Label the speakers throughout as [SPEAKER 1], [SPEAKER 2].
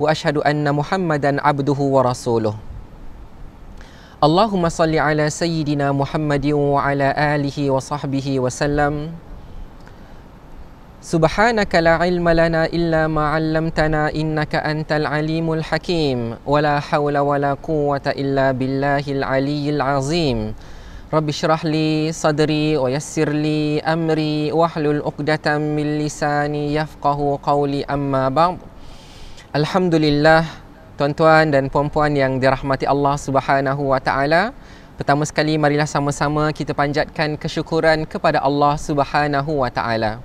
[SPEAKER 1] واشهد ان محمدا عبده ورسوله اللهم صل على سيدنا محمد وعلى اله وصحبه وسلم سبحانك لا علم لنا الا ما علمتنا انك انت العليم الحكيم ولا حول ولا قوه الا بالله العلي العظيم رب اشرح لي صدري ويسر لي امري واحلل عقده من لساني يفقه قولي اما بعد Alhamdulillah, tuan-tuan dan puan-puan yang dirahmati Allah Subhanahu Wa Taala. Pertama sekali marilah sama-sama kita panjatkan kesyukuran kepada Allah Subhanahu Wa Taala.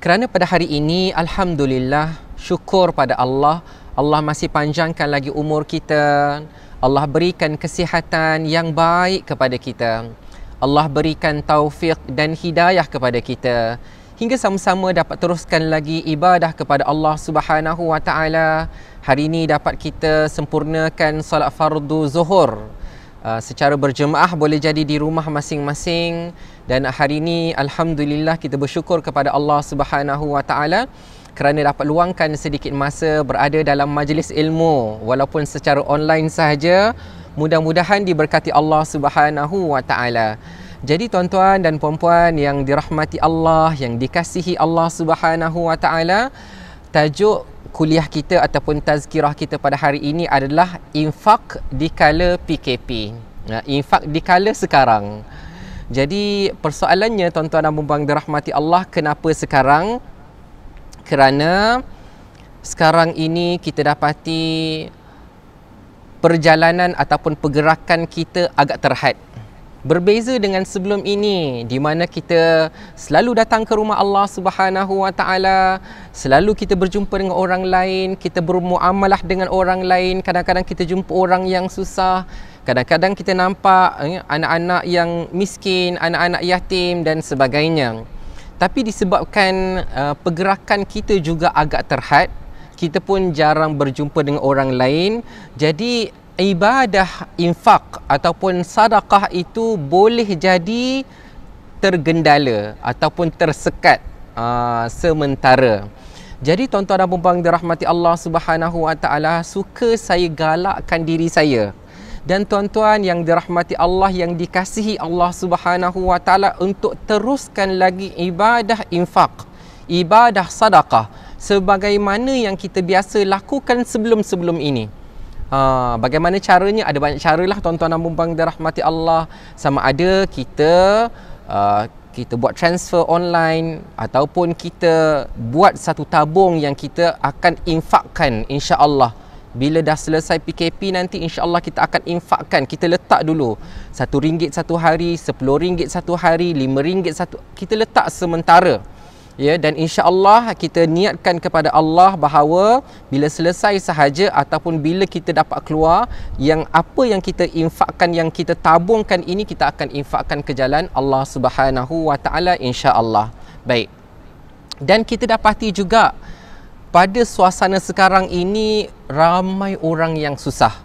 [SPEAKER 1] Kerana pada hari ini alhamdulillah syukur pada Allah, Allah masih panjangkan lagi umur kita. Allah berikan kesihatan yang baik kepada kita. Allah berikan taufik dan hidayah kepada kita hingga sama-sama dapat teruskan lagi ibadah kepada Allah Subhanahu Wa Taala. Hari ini dapat kita sempurnakan solat fardu zuhur uh, secara berjemaah boleh jadi di rumah masing-masing dan hari ini alhamdulillah kita bersyukur kepada Allah Subhanahu Wa Taala kerana dapat luangkan sedikit masa berada dalam majlis ilmu walaupun secara online sahaja mudah-mudahan diberkati Allah Subhanahu Wa Taala. Jadi tuan-tuan dan puan-puan yang dirahmati Allah, yang dikasihi Allah Subhanahu Wa Taala, tajuk kuliah kita ataupun tazkirah kita pada hari ini adalah infak di kala PKP. infak di kala sekarang. Jadi persoalannya tuan-tuan dan puan-puan dirahmati Allah, kenapa sekarang? Kerana sekarang ini kita dapati perjalanan ataupun pergerakan kita agak terhad berbeza dengan sebelum ini di mana kita selalu datang ke rumah Allah Subhanahu Wa Taala selalu kita berjumpa dengan orang lain kita bermuamalah dengan orang lain kadang-kadang kita jumpa orang yang susah kadang-kadang kita nampak eh, anak-anak yang miskin anak-anak yatim dan sebagainya tapi disebabkan uh, pergerakan kita juga agak terhad kita pun jarang berjumpa dengan orang lain jadi ibadah infak ataupun sadakah itu boleh jadi tergendala ataupun tersekat uh, sementara. Jadi tuan-tuan dan puan-puan dirahmati Allah Subhanahu Wa Taala, suka saya galakkan diri saya. Dan tuan-tuan yang dirahmati Allah yang dikasihi Allah Subhanahu Wa Taala untuk teruskan lagi ibadah infak, ibadah sadakah sebagaimana yang kita biasa lakukan sebelum-sebelum ini. Ha, bagaimana caranya? Ada banyak caralah tuan-tuan dan puan-puan dirahmati Allah. Sama ada kita uh, kita buat transfer online ataupun kita buat satu tabung yang kita akan infakkan insya-Allah. Bila dah selesai PKP nanti insya-Allah kita akan infakkan. Kita letak dulu satu ringgit satu hari, sepuluh ringgit satu hari, lima ringgit satu kita letak sementara ya dan Insya Allah kita niatkan kepada Allah bahawa bila selesai sahaja ataupun bila kita dapat keluar yang apa yang kita infakkan yang kita tabungkan ini kita akan infakkan ke jalan Allah Subhanahu wa taala Allah baik dan kita dapati juga pada suasana sekarang ini ramai orang yang susah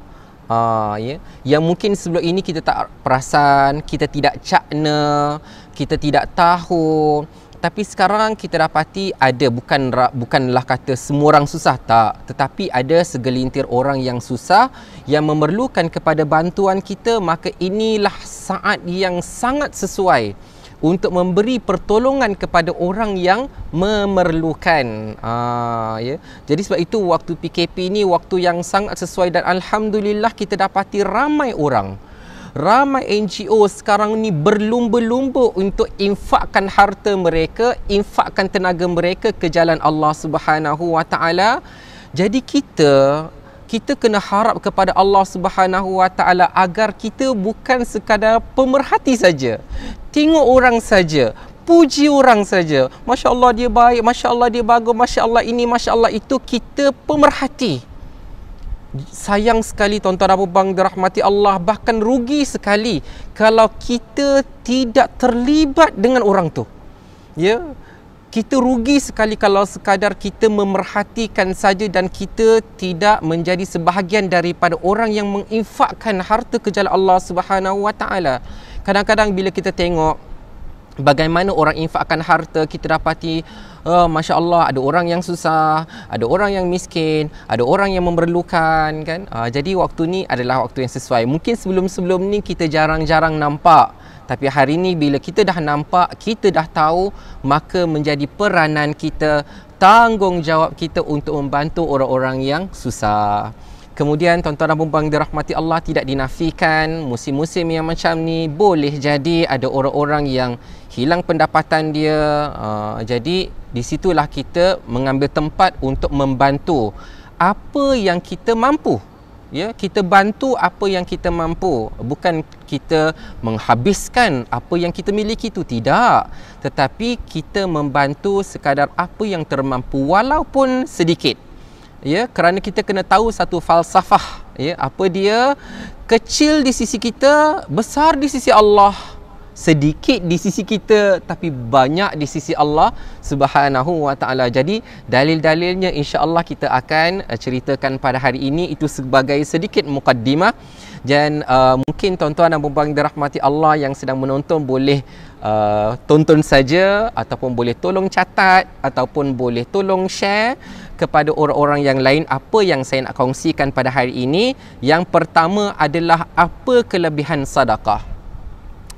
[SPEAKER 1] Uh, ha, yeah. yang mungkin sebelum ini kita tak perasan, kita tidak cakna, kita tidak tahu tapi sekarang kita dapati ada bukan bukanlah kata semua orang susah tak tetapi ada segelintir orang yang susah yang memerlukan kepada bantuan kita maka inilah saat yang sangat sesuai untuk memberi pertolongan kepada orang yang memerlukan ah, ya. Jadi sebab itu waktu PKP ini waktu yang sangat sesuai Dan Alhamdulillah kita dapati ramai orang ramai NGO sekarang ni berlumba-lumba untuk infakkan harta mereka, infakkan tenaga mereka ke jalan Allah Subhanahu Wa Taala. Jadi kita kita kena harap kepada Allah Subhanahu Wa Taala agar kita bukan sekadar pemerhati saja. Tengok orang saja, puji orang saja. Masya-Allah dia baik, masya-Allah dia bagus, masya-Allah ini, masya-Allah itu kita pemerhati sayang sekali tuan-tuan abu bang dirahmati Allah bahkan rugi sekali kalau kita tidak terlibat dengan orang tu ya kita rugi sekali kalau sekadar kita memerhatikan saja dan kita tidak menjadi sebahagian daripada orang yang menginfakkan harta ke Allah Subhanahu Wa Taala. Kadang-kadang bila kita tengok bagaimana orang infakkan harta, kita dapati uh, ah, masya Allah ada orang yang susah, ada orang yang miskin, ada orang yang memerlukan kan. Uh, jadi waktu ni adalah waktu yang sesuai. Mungkin sebelum-sebelum ni kita jarang-jarang nampak tapi hari ini bila kita dah nampak, kita dah tahu, maka menjadi peranan kita, tanggungjawab kita untuk membantu orang-orang yang susah. Kemudian tuan-tuan dan puan dirahmati Allah tidak dinafikan musim-musim yang macam ni boleh jadi ada orang-orang yang hilang pendapatan dia uh, jadi di situlah kita mengambil tempat untuk membantu apa yang kita mampu ya kita bantu apa yang kita mampu bukan kita menghabiskan apa yang kita miliki itu tidak tetapi kita membantu sekadar apa yang termampu walaupun sedikit ya kerana kita kena tahu satu falsafah ya apa dia kecil di sisi kita besar di sisi Allah sedikit di sisi kita tapi banyak di sisi Allah Subhanahu wa taala. Jadi dalil-dalilnya insya-Allah kita akan eh, ceritakan pada hari ini itu sebagai sedikit mukaddimah dan uh, mungkin tuan-tuan dan puan-puan dirahmati Allah yang sedang menonton boleh Uh, tonton saja ataupun boleh tolong catat ataupun boleh tolong share kepada orang-orang yang lain apa yang saya nak kongsikan pada hari ini yang pertama adalah apa kelebihan sedekah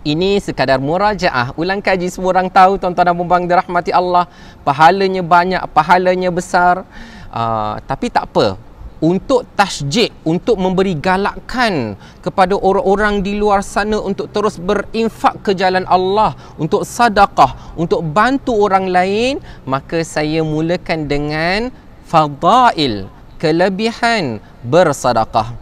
[SPEAKER 1] ini sekadar murajaah ulang kaji semua orang tahu tuan-tuan dan puan-puan dirahmati Allah pahalanya banyak pahalanya besar uh, tapi tak apa untuk tasjid untuk memberi galakan kepada orang-orang di luar sana untuk terus berinfak ke jalan Allah untuk sedekah untuk bantu orang lain maka saya mulakan dengan fadail kelebihan bersedekah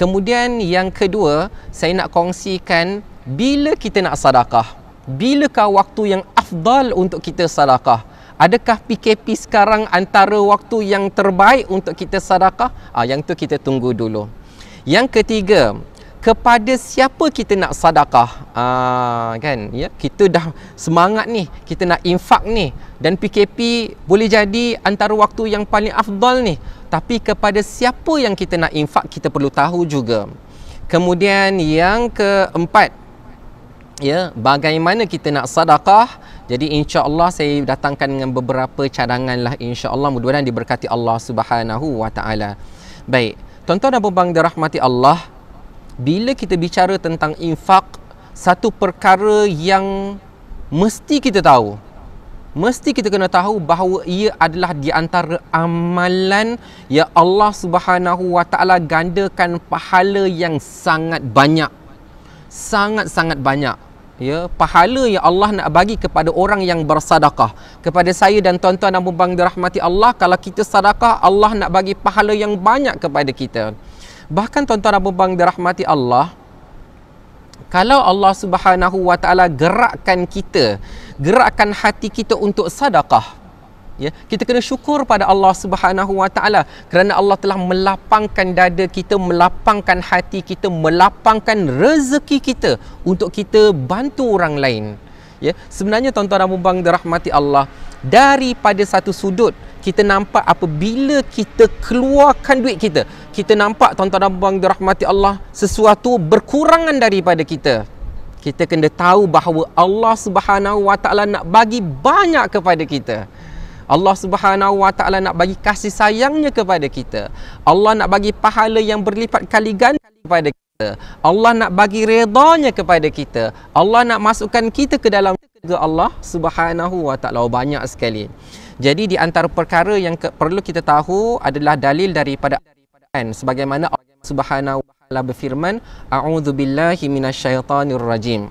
[SPEAKER 1] kemudian yang kedua saya nak kongsikan bila kita nak sadakah? Bilakah waktu yang afdal untuk kita sadakah? Adakah PKP sekarang antara waktu yang terbaik untuk kita sadakah? Ah yang tu kita tunggu dulu. Yang ketiga, kepada siapa kita nak sadakah? Ah kan, ya, kita dah semangat ni, kita nak infak ni dan PKP boleh jadi antara waktu yang paling afdal ni. Tapi kepada siapa yang kita nak infak, kita perlu tahu juga. Kemudian yang keempat, ya bagaimana kita nak sedekah jadi insyaallah saya datangkan dengan beberapa cadangan lah insyaallah mudah-mudahan diberkati Allah Subhanahu wa taala baik tuan-tuan dan puan-puan dirahmati Allah bila kita bicara tentang infak satu perkara yang mesti kita tahu mesti kita kena tahu bahawa ia adalah di antara amalan yang Allah Subhanahu wa taala gandakan pahala yang sangat banyak sangat-sangat banyak ya pahala yang Allah nak bagi kepada orang yang bersedekah kepada saya dan tuan-tuan dan puan-puan dirahmati Allah kalau kita sedekah Allah nak bagi pahala yang banyak kepada kita bahkan tuan-tuan dan puan-puan dirahmati Allah kalau Allah Subhanahu wa taala gerakkan kita gerakkan hati kita untuk sedekah ya kita kena syukur pada Allah Subhanahu Wa Taala kerana Allah telah melapangkan dada kita melapangkan hati kita melapangkan rezeki kita untuk kita bantu orang lain ya sebenarnya tuan-tuan dan puan-puan dirahmati Allah daripada satu sudut kita nampak apabila kita keluarkan duit kita kita nampak tuan-tuan dan puan-puan dirahmati Allah sesuatu berkurangan daripada kita kita kena tahu bahawa Allah Subhanahu Wa Taala nak bagi banyak kepada kita Allah Subhanahu Wa Taala nak bagi kasih sayangnya kepada kita. Allah nak bagi pahala yang berlipat kali ganda kepada kita. Allah nak bagi redanya kepada kita. Allah nak masukkan kita ke dalam syurga Allah Subhanahu Wa Taala oh, banyak sekali. Jadi di antara perkara yang ke- perlu kita tahu adalah dalil daripada kan sebagaimana Allah Subhanahu Wa Taala berfirman, "A'udzu billahi minasyaitonir rajim."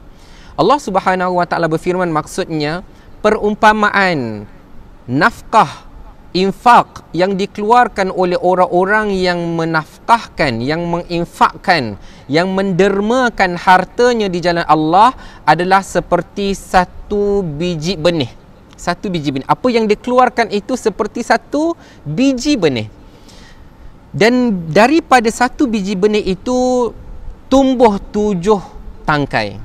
[SPEAKER 1] Allah Subhanahu Wa Taala berfirman maksudnya perumpamaan nafkah infak yang dikeluarkan oleh orang-orang yang menafkahkan yang menginfakkan yang mendermakan hartanya di jalan Allah adalah seperti satu biji benih satu biji benih apa yang dikeluarkan itu seperti satu biji benih dan daripada satu biji benih itu tumbuh tujuh tangkai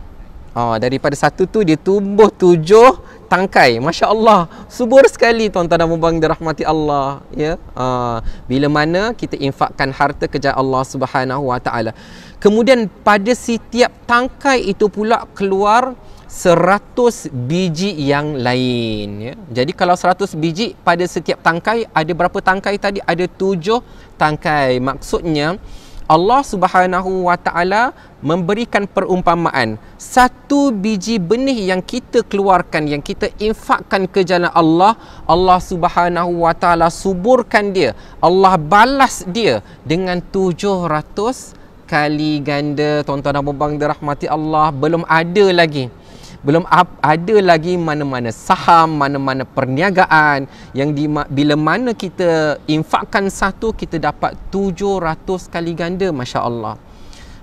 [SPEAKER 1] ha, daripada satu tu dia tumbuh tujuh tangkai. Masya-Allah, subur sekali tuan-tuan dan puan-puan dirahmati Allah, ya. Ha, bila mana kita infakkan harta kerja Allah Subhanahu Wa Taala. Kemudian pada setiap tangkai itu pula keluar seratus biji yang lain ya. Jadi kalau seratus biji pada setiap tangkai ada berapa tangkai tadi? Ada tujuh tangkai. Maksudnya Allah Subhanahu Wa Taala memberikan perumpamaan satu biji benih yang kita keluarkan yang kita infakkan ke jalan Allah Allah Subhanahu Wa Taala suburkan dia Allah balas dia dengan 700 kali ganda tuan-tuan dan puan-puan dirahmati Allah belum ada lagi belum ada lagi mana-mana saham, mana-mana perniagaan yang di, bila mana kita infakkan satu kita dapat 700 kali ganda masya-Allah.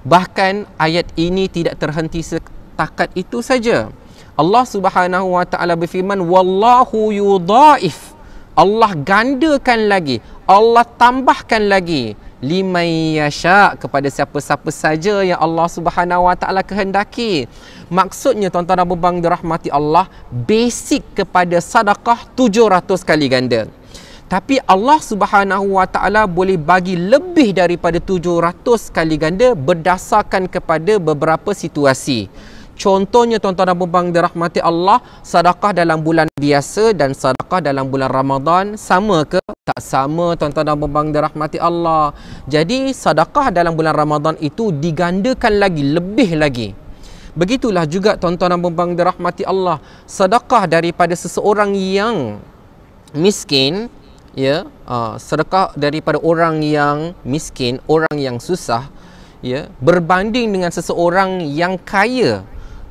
[SPEAKER 1] Bahkan ayat ini tidak terhenti setakat itu saja. Allah Subhanahu Wa Taala berfirman wallahu yudhaif Allah gandakan lagi, Allah tambahkan lagi limai yasha kepada siapa-siapa saja yang Allah Subhanahu Wa Taala kehendaki. Maksudnya tuan-tuan dan puan dirahmati Allah, basic kepada sedekah 700 kali ganda. Tapi Allah Subhanahu Wa Taala boleh bagi lebih daripada 700 kali ganda berdasarkan kepada beberapa situasi. Contohnya tuan-tuan dan puan-puan dirahmati Allah, sedekah dalam bulan biasa dan sedekah dalam bulan Ramadan sama ke? Tak sama tuan-tuan dan puan-puan dirahmati Allah. Jadi sedekah dalam bulan Ramadan itu digandakan lagi, lebih lagi. Begitulah juga tuan-tuan dan puan-puan dirahmati Allah, sedekah daripada seseorang yang miskin ya uh, sedekah daripada orang yang miskin orang yang susah ya berbanding dengan seseorang yang kaya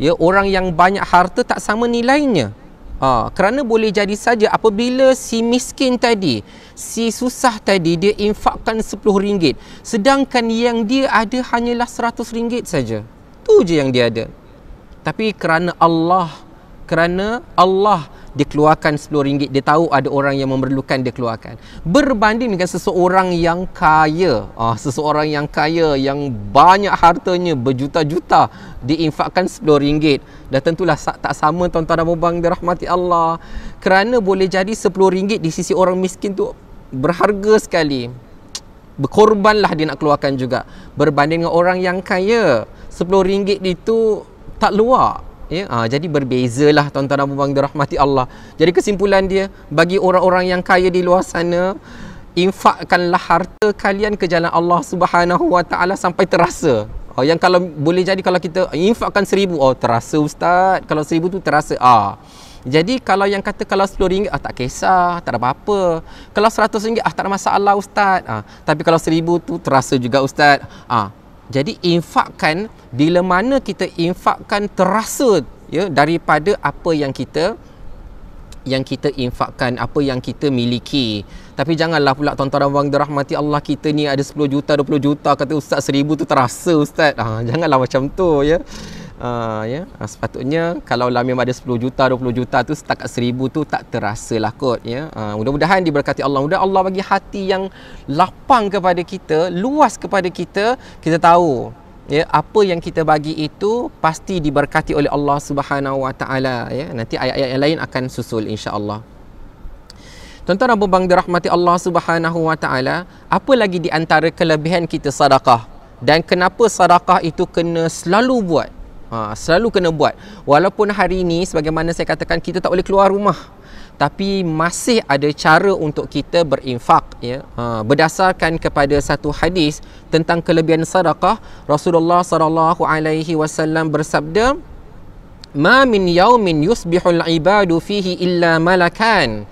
[SPEAKER 1] ya orang yang banyak harta tak sama nilainya ha, kerana boleh jadi saja apabila si miskin tadi si susah tadi dia infakkan RM10 sedangkan yang dia ada hanyalah RM100 saja tu je yang dia ada tapi kerana Allah kerana Allah dia keluarkan RM10 dia tahu ada orang yang memerlukan dia keluarkan berbanding dengan seseorang yang kaya ah seseorang yang kaya yang banyak hartanya berjuta-juta diinfakkan RM10 Dah tentulah tak sama tuan-tuan dan puan-puan dirahmati Allah kerana boleh jadi RM10 di sisi orang miskin tu berharga sekali berkorbanlah dia nak keluarkan juga berbanding dengan orang yang kaya RM10 itu tak luar ya ha, jadi berbezalah tuan-tuan dan puan-puan dirahmati Allah jadi kesimpulan dia bagi orang-orang yang kaya di luar sana infakkanlah harta kalian ke jalan Allah Subhanahu wa taala sampai terasa oh, yang kalau boleh jadi kalau kita infakkan seribu oh terasa ustaz kalau seribu tu terasa ah jadi kalau yang kata kalau RM10 ah tak kisah, tak ada apa-apa. Kalau RM100 ah tak ada masalah ustaz. Ah tapi kalau seribu tu terasa juga ustaz. Ah jadi infakkan bila mana kita infakkan terasa ya daripada apa yang kita yang kita infakkan apa yang kita miliki tapi janganlah pula tuan-tuan wang dirahmati Allah kita ni ada 10 juta 20 juta kata ustaz 1000 tu terasa ustaz ha, janganlah macam tu ya uh, ya yeah. sepatutnya kalau lah memang ada 10 juta 20 juta tu setakat 1000 tu tak terasa lah kot ya yeah. uh, mudah-mudahan diberkati Allah mudah Allah bagi hati yang lapang kepada kita luas kepada kita kita tahu ya yeah, apa yang kita bagi itu pasti diberkati oleh Allah Subhanahu Wa Taala ya nanti ayat-ayat yang lain akan susul insya-Allah Tuan-tuan dan puan-puan dirahmati Allah Subhanahu Wa Taala, apa lagi di antara kelebihan kita sedekah? Dan kenapa sedekah itu kena selalu buat? ha, Selalu kena buat Walaupun hari ini Sebagaimana saya katakan Kita tak boleh keluar rumah tapi masih ada cara untuk kita berinfak ya ha, berdasarkan kepada satu hadis tentang kelebihan sedekah Rasulullah sallallahu alaihi wasallam bersabda ma min yaumin yusbihul ibadu fihi illa malakan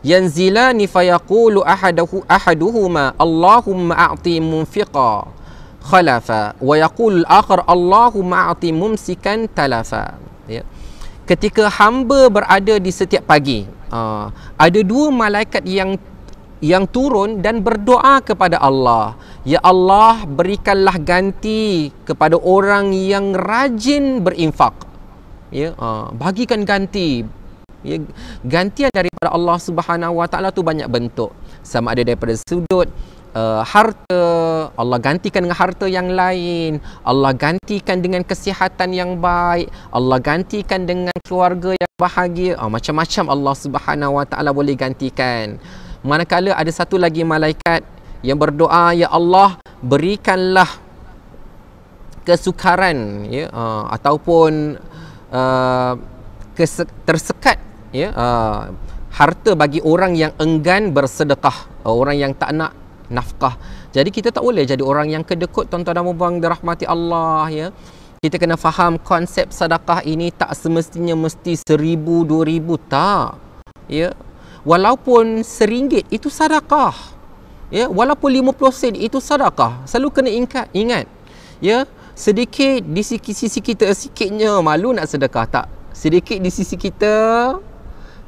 [SPEAKER 1] yanzilani fayaqulu ahaduhu ahaduhuma allahumma a'ti munfiqa khalafa wa yaqul akhar Allahumma a'ti mumsikan talafa ya ketika hamba berada di setiap pagi uh, ada dua malaikat yang yang turun dan berdoa kepada Allah ya Allah berikanlah ganti kepada orang yang rajin berinfak ya uh, bagikan ganti ya gantian daripada Allah Subhanahu Wa Taala tu banyak bentuk sama ada daripada sudut uh, harta Allah gantikan dengan harta yang lain Allah gantikan dengan kesihatan yang baik Allah gantikan dengan keluarga yang bahagia uh, macam-macam Allah Subhanahu Wa Taala boleh gantikan manakala ada satu lagi malaikat yang berdoa ya Allah berikanlah kesukaran ya uh, ataupun uh, kese- tersekat ya uh, harta bagi orang yang enggan bersedekah orang yang tak nak nafkah. Jadi kita tak boleh jadi orang yang kedekut tuan-tuan dan puan dirahmati Allah ya. Kita kena faham konsep sedekah ini tak semestinya mesti seribu, dua ribu tak. Ya. Walaupun seringgit itu sedekah. Ya, walaupun 50 sen itu sedekah. Selalu kena ingat, ingat. Ya, sedikit di sisi kita sikitnya malu nak sedekah tak? Sedikit di sisi kita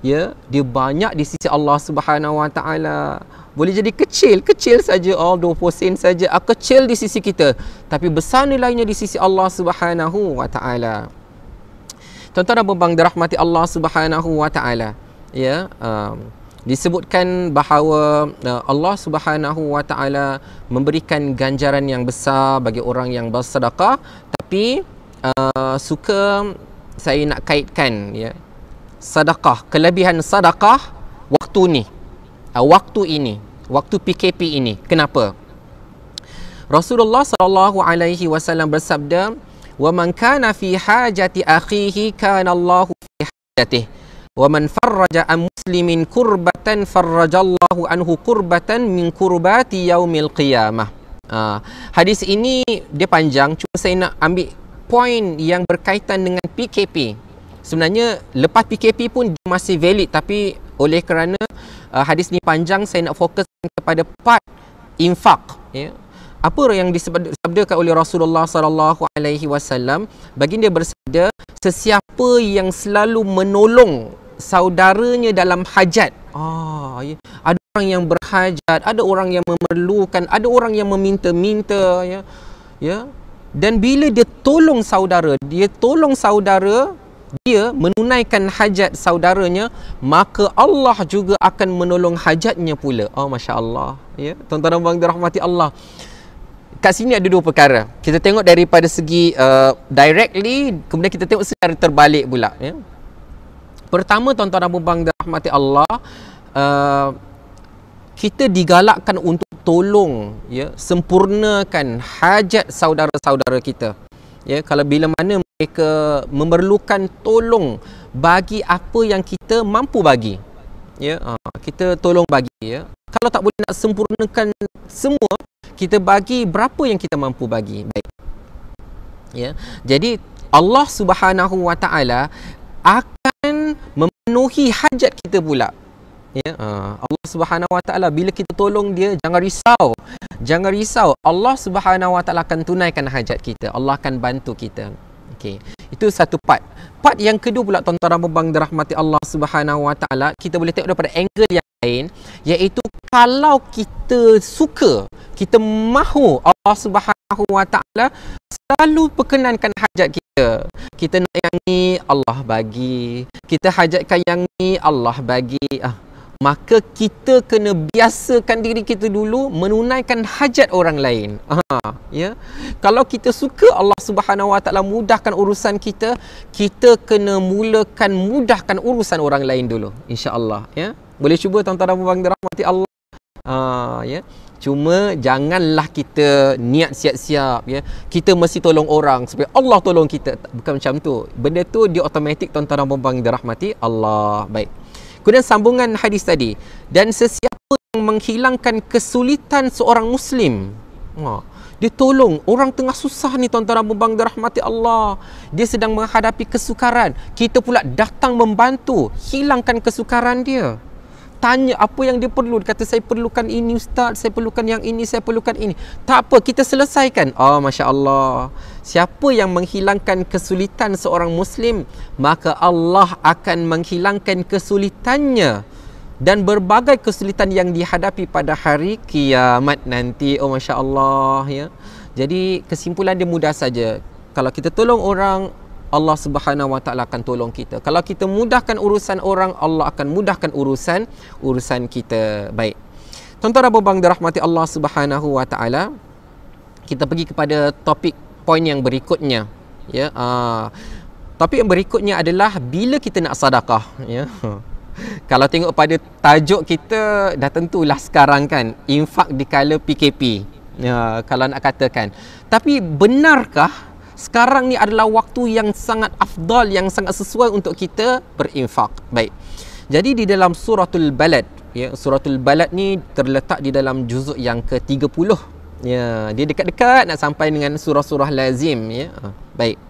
[SPEAKER 1] ya, dia banyak di sisi Allah Subhanahu Wa Taala boleh jadi kecil kecil saja all oh, 20 sen saja ah, kecil di sisi kita tapi besar nilainya di sisi Allah Subhanahu wa taala tuan-tuan dan puan dirahmati Allah Subhanahu wa taala ya um, disebutkan bahawa uh, Allah Subhanahu wa taala memberikan ganjaran yang besar bagi orang yang bersedekah tapi uh, suka saya nak kaitkan ya sedekah kelebihan sedekah waktu ni Ah, waktu ini, waktu PKP ini. Kenapa? Rasulullah sallallahu alaihi wasallam bersabda, "Wa man kana fi hajati akhihi kana Allah fi hajatihi." ومن فرج عن مسلم كربة فرج الله عنه كربة من كربات يوم القيامة Hadis ini dia panjang Cuma saya nak ambil point yang berkaitan dengan PKP Sebenarnya lepas PKP pun dia masih valid Tapi oleh kerana uh, hadis ni panjang saya nak fokus kepada part infak ya apa yang disabdakan oleh Rasulullah sallallahu alaihi wasallam baginda bersabda sesiapa yang selalu menolong saudaranya dalam hajat ah ya. ada orang yang berhajat ada orang yang memerlukan ada orang yang meminta-minta ya ya dan bila dia tolong saudara dia tolong saudara dia menunaikan hajat saudaranya maka Allah juga akan menolong hajatnya pula oh masya Allah ya tuan-tuan dan puan dirahmati Allah kat sini ada dua perkara kita tengok daripada segi uh, directly kemudian kita tengok secara terbalik pula ya pertama tuan-tuan dan puan dirahmati Allah uh, kita digalakkan untuk tolong ya sempurnakan hajat saudara-saudara kita ya kalau bila mana mereka memerlukan tolong bagi apa yang kita mampu bagi ya ha, kita tolong bagi ya kalau tak boleh nak sempurnakan semua kita bagi berapa yang kita mampu bagi baik ya jadi Allah Subhanahu Wa Taala akan memenuhi hajat kita pula ya uh, Allah Subhanahu Wa Taala bila kita tolong dia jangan risau jangan risau Allah Subhanahu Wa Taala akan tunaikan hajat kita Allah akan bantu kita okey itu satu part part yang kedua pula tuan-tuan membang dirahmati Allah Subhanahu Wa Taala kita boleh tengok daripada angle yang lain iaitu kalau kita suka kita mahu Allah Subhanahu Wa Taala selalu perkenankan hajat kita kita nak yang ni Allah bagi kita hajatkan yang ni Allah bagi ah maka kita kena biasakan diri kita dulu menunaikan hajat orang lain ha ya kalau kita suka Allah Subhanahu Wa Taala mudahkan urusan kita kita kena mulakan mudahkan urusan orang lain dulu insyaallah ya boleh cuba tuan-tuan dan puan Allah ha ya cuma janganlah kita niat siap-siap ya kita mesti tolong orang supaya Allah tolong kita bukan macam tu benda tu dia automatik tuan-tuan dan puan-puan dirahmati Allah baik Kemudian sambungan hadis tadi dan sesiapa yang menghilangkan kesulitan seorang muslim. Ha. Dia tolong orang tengah susah ni tuan-tuan dan puan-puan dirahmati Allah. Dia sedang menghadapi kesukaran. Kita pula datang membantu hilangkan kesukaran dia. Tanya apa yang dia perlu. Dia kata saya perlukan ini ustaz, saya perlukan yang ini, saya perlukan ini. Tak apa, kita selesaikan. Oh, Masya Allah. Siapa yang menghilangkan kesulitan seorang Muslim, maka Allah akan menghilangkan kesulitannya dan berbagai kesulitan yang dihadapi pada hari kiamat nanti. Oh, masya Allah. Ya. Jadi kesimpulan dia mudah saja. Kalau kita tolong orang, Allah Subhanahu Wa Taala akan tolong kita. Kalau kita mudahkan urusan orang, Allah akan mudahkan urusan urusan kita. Baik. Tuan-tuan dan puan dirahmati Allah Subhanahu Wa Taala, kita pergi kepada topik poin yang berikutnya ya uh, tapi yang berikutnya adalah bila kita nak sedekah ya kalau tengok pada tajuk kita dah tentulah sekarang kan infak dikala PKP ya kalau nak katakan tapi benarkah sekarang ni adalah waktu yang sangat afdal yang sangat sesuai untuk kita berinfak baik jadi di dalam suratul balad ya suratul balad ni terletak di dalam juzuk yang ke-30 Ya, dia dekat-dekat nak sampai dengan surah-surah lazim ya. Ah, baik.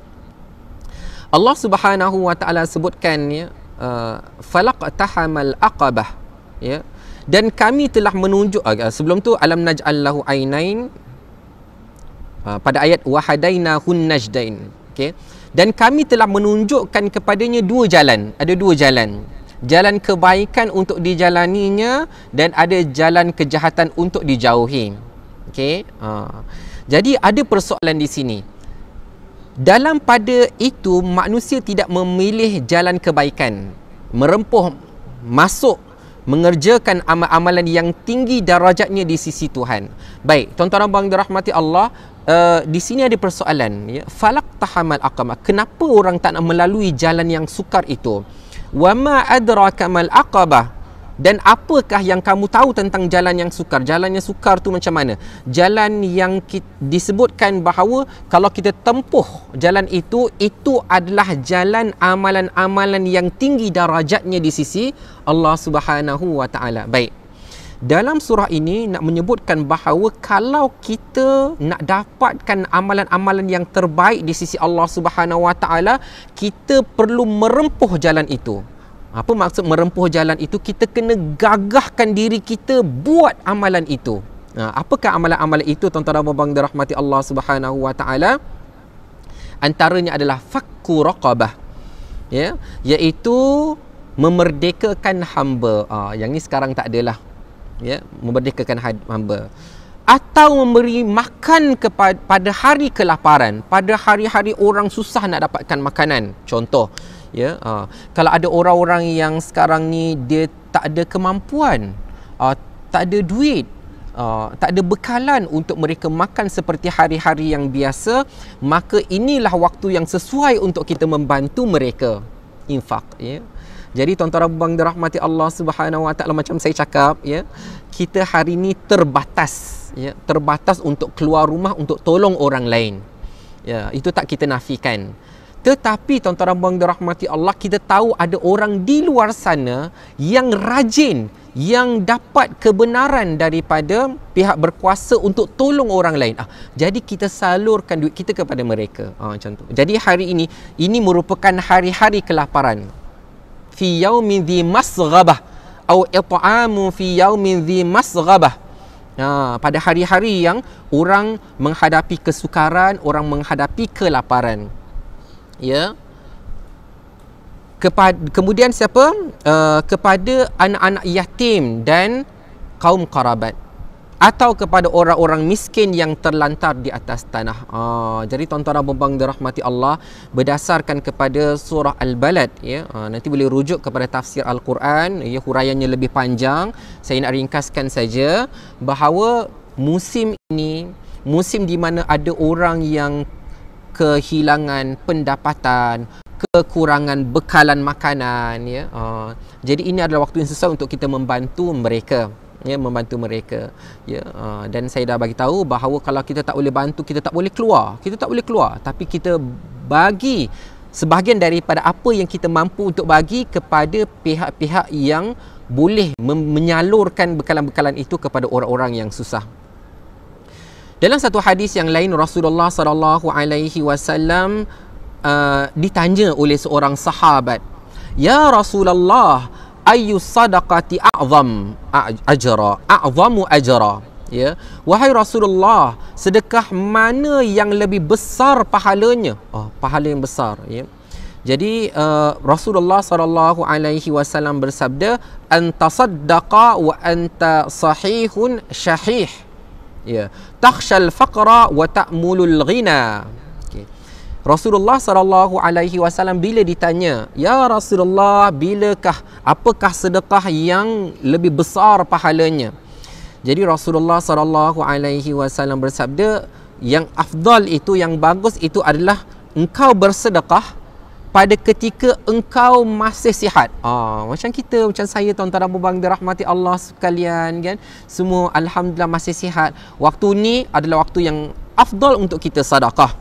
[SPEAKER 1] Allah Subhanahu wa taala sebutkan ya, ah, falaq tahamal aqabah ya. Dan kami telah menunjuk ah, sebelum tu alam naj'al lahu ainain pada ayat wahadaina hun najdain. Okey. Dan kami telah menunjukkan kepadanya dua jalan. Ada dua jalan. Jalan kebaikan untuk dijalaninya dan ada jalan kejahatan untuk dijauhi. Okey. Ha. Jadi ada persoalan di sini. Dalam pada itu manusia tidak memilih jalan kebaikan, merempuh masuk mengerjakan amalan-amalan yang tinggi darajatnya di sisi Tuhan. Baik, tuan-tuan abang dirahmati Allah, uh, di sini ada persoalan ya. Falak tahamal aqama. Kenapa orang tak nak melalui jalan yang sukar itu? Wa ma adraka mal aqabah? dan apakah yang kamu tahu tentang jalan yang sukar jalan yang sukar tu macam mana jalan yang disebutkan bahawa kalau kita tempuh jalan itu itu adalah jalan amalan-amalan yang tinggi darajatnya di sisi Allah Subhanahu wa taala baik dalam surah ini nak menyebutkan bahawa kalau kita nak dapatkan amalan-amalan yang terbaik di sisi Allah Subhanahu Wa Taala, kita perlu merempuh jalan itu. Apa maksud merempuh jalan itu? Kita kena gagahkan diri kita buat amalan itu. Ha, apakah amalan-amalan itu tuan-tuan dan puan-puan dirahmati Allah Subhanahu Wa Taala? Antaranya adalah fakku raqabah. Ya, iaitu memerdekakan hamba. Ha, yang ini sekarang tak adalah. Ya, memerdekakan hamba atau memberi makan kepada pada hari kelaparan pada hari-hari orang susah nak dapatkan makanan contoh ya uh, kalau ada orang-orang yang sekarang ni dia tak ada kemampuan uh, tak ada duit Uh, tak ada bekalan untuk mereka makan seperti hari-hari yang biasa maka inilah waktu yang sesuai untuk kita membantu mereka infak ya jadi tuan-tuan abang dirahmati Allah Subhanahu Wa Taala macam saya cakap ya kita hari ini terbatas ya terbatas untuk keluar rumah untuk tolong orang lain ya itu tak kita nafikan tetapi tuan-tuan dan puan dirahmati Allah, kita tahu ada orang di luar sana yang rajin yang dapat kebenaran daripada pihak berkuasa untuk tolong orang lain. Ah, jadi kita salurkan duit kita kepada mereka. Ah, macam tu. Jadi hari ini, ini merupakan hari-hari kelaparan. Fi yaumin zi masghabah. Atau it'amu fi yaumin zi masghabah. Nah, pada hari-hari yang orang menghadapi kesukaran, orang menghadapi kelaparan ya kepada kemudian siapa uh, kepada anak-anak yatim dan kaum karabat atau kepada orang-orang miskin yang terlantar di atas tanah. Ah, jadi tuan-tuan dan puan-puan dirahmati Allah, berdasarkan kepada surah Al-Balad ya, ah, nanti boleh rujuk kepada tafsir Al-Quran, ya huraiannya lebih panjang. Saya nak ringkaskan saja bahawa musim ini, musim di mana ada orang yang kehilangan pendapatan kekurangan bekalan makanan ya uh, jadi ini adalah waktu yang susah untuk kita membantu mereka ya membantu mereka ya uh, dan saya dah bagi tahu bahawa kalau kita tak boleh bantu kita tak boleh keluar kita tak boleh keluar tapi kita bagi sebahagian daripada apa yang kita mampu untuk bagi kepada pihak-pihak yang boleh menyalurkan bekalan-bekalan itu kepada orang-orang yang susah dalam satu hadis yang lain Rasulullah sallallahu alaihi wasallam uh, ditanya oleh seorang sahabat, "Ya Rasulullah, ayu sadaqati a'zam ajra? A'zamu ajra?" Ya. Wahai Rasulullah, sedekah mana yang lebih besar pahalanya? Oh, pahala yang besar, ya. Jadi uh, Rasulullah sallallahu alaihi wasallam bersabda, "Anta saddaqa wa anta sahihun shahih ya takhshal faqra wa ta'mulul ghina okay. Rasulullah sallallahu alaihi wasallam bila ditanya ya Rasulullah bilakah apakah sedekah yang lebih besar pahalanya jadi Rasulullah sallallahu alaihi wasallam bersabda yang afdal itu yang bagus itu adalah engkau bersedekah pada ketika engkau masih sihat. Ah, macam kita, macam saya tuan-tuan dan puan dirahmati Allah sekalian kan. Semua alhamdulillah masih sihat. Waktu ni adalah waktu yang afdal untuk kita sedekah.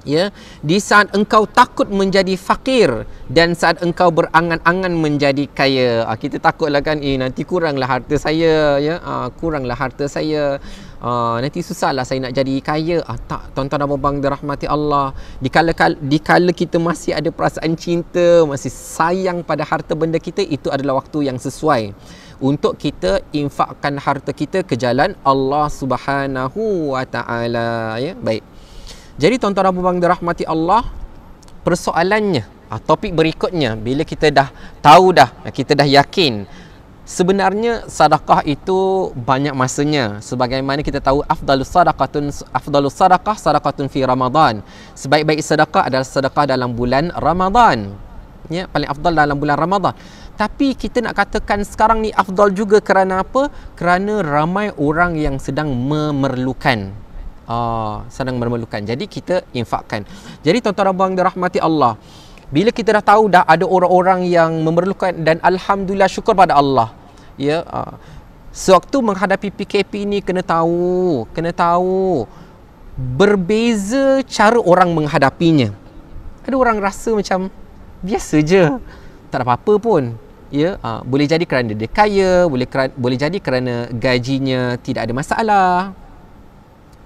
[SPEAKER 1] Ya, di saat engkau takut menjadi fakir dan saat engkau berangan-angan menjadi kaya. Ah, kita takutlah kan, eh nanti kuranglah harta saya ya. Ah, kuranglah harta saya. Uh, nanti susahlah saya nak jadi kaya. Ah uh, tak, tuan-tuan abang-abang dirahmati Allah. Dikala dikala kita masih ada perasaan cinta, masih sayang pada harta benda kita, itu adalah waktu yang sesuai untuk kita infakkan harta kita ke jalan Allah Subhanahu wa taala ya. Baik. Jadi tuan-tuan abang-abang dirahmati Allah, persoalannya, uh, topik berikutnya bila kita dah tahu dah, ah, kita dah yakin sebenarnya sedekah itu banyak masanya sebagaimana kita tahu afdalus sadaqatun afdalus sadaqah sadaqatun fi ramadan sebaik-baik sedekah adalah sedekah dalam bulan ramadan ya paling afdal dalam bulan ramadan tapi kita nak katakan sekarang ni afdal juga kerana apa kerana ramai orang yang sedang memerlukan ah oh, sedang memerlukan jadi kita infakkan jadi tuan-tuan dan puan dirahmati Allah bila kita dah tahu dah ada orang-orang yang memerlukan dan alhamdulillah syukur pada Allah ya uh, sewaktu menghadapi PKP ini kena tahu kena tahu berbeza cara orang menghadapinya ada orang rasa macam biasa je tak ada apa-apa pun ya uh, boleh jadi kerana dia kaya boleh kerana, boleh jadi kerana gajinya tidak ada masalah